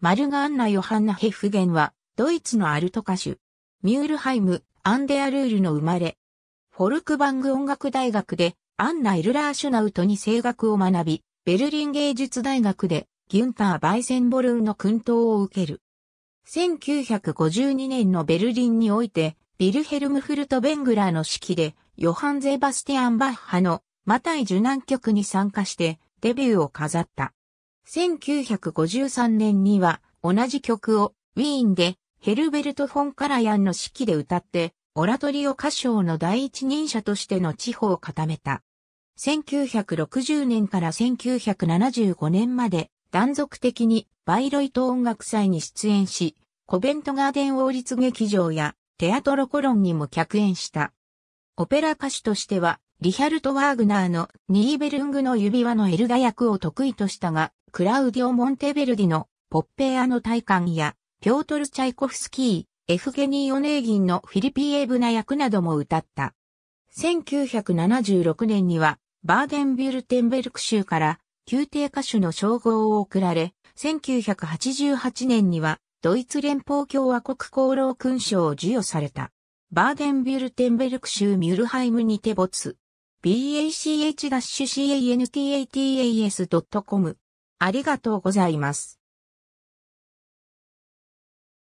マルガンナ・ヨハンナ・ヘフゲンは、ドイツのアルト歌手。ミュールハイム、アンデアルールの生まれ。フォルクバング音楽大学で、アンナ・エルラーシュナウトに声楽を学び、ベルリン芸術大学で、ギュンター・バイセンボルンの訓導を受ける。1952年のベルリンにおいて、ビルヘルム・フルト・ベングラーの指揮で、ヨハン・ゼバスティアン・バッハのマタイ受難曲に参加してデビューを飾った。1953年には同じ曲をウィーンでヘルベルト・フォン・カラヤンの指揮で歌って、オラトリオ歌唱の第一人者としての地方を固めた。1960年から1975年まで断続的にバイロイト音楽祭に出演し、コベントガーデン王立劇場やテアトロコロンにも客演した。オペラ歌手としては、リヒャルト・ワーグナーのニーベルングの指輪のエルガ役を得意としたが、クラウディオ・モンテベルディのポッペアの大観や、ピョートル・チャイコフスキー、エフゲニー・オネーギンのフィリピエーブナ役なども歌った。1976年には、バーデンビュルテンベルク州から宮廷歌手の称号を贈られ、1988年にはドイツ連邦共和国功労勲章を授与された。バーデンビュルテンベルク州ミュルハイムにて没。bach-cantas.com ありがとうございます。